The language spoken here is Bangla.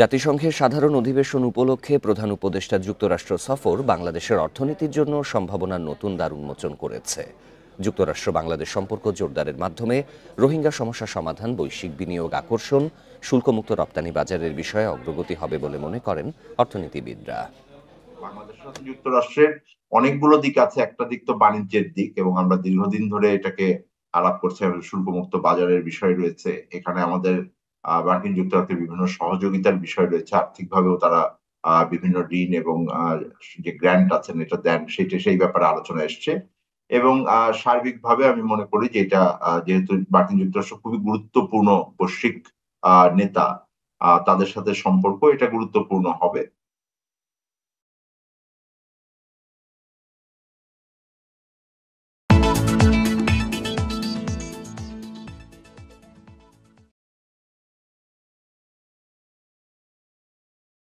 জাতিসংঘের সাধারণ অধিবেশন উপলক্ষে প্রধান উপদেষ্টা যুক্তরাষ্ট্র সফর বাংলাদেশের অর্থনীতির জন্য সম্ভাবনার নতুন দ্বার উন্মোচন করেছে যুক্তরাষ্ট্র বাংলাদেশ সম্পর্ক জোরদারের মাধ্যমে রোহিঙ্গা সমস্যা সমাধান বৈশ্বিক বিনিয়োগ আকর্ষণ শুল্কমুক্ত রপ্তানি বাজারের বিষয়ে অগ্রগতি হবে বলে মনে করেন অর্থনীতিবিদরা বাংলাদেশের যুক্তরাষ্ট্রের অনেকগুলো দিক আছে একটা দিক তো বাণিজ্যের দিক এবং আমরা দীর্ঘদিন ধরে এটাকে আলাপ করছি শুল্কমুক্ত বাজারের বিষয় রয়েছে এখানে আমাদের মার্কিন যুক্তরাষ্ট্রের বিভিন্ন সহযোগিতার বিষয় রয়েছে আর্থিকভাবেও তারা বিভিন্ন ঋণ এবং যে গ্র্যান্ট আছেন এটা দেন সেটা সেই ব্যাপারে আলোচনা এসছে এবং সার্বিকভাবে আমি মনে করি যে এটা যেহেতু মার্কিন যুক্তরাষ্ট্র খুবই গুরুত্বপূর্ণ বৈশ্বিক নেতা তাদের সাথে সম্পর্ক এটা গুরুত্বপূর্ণ হবে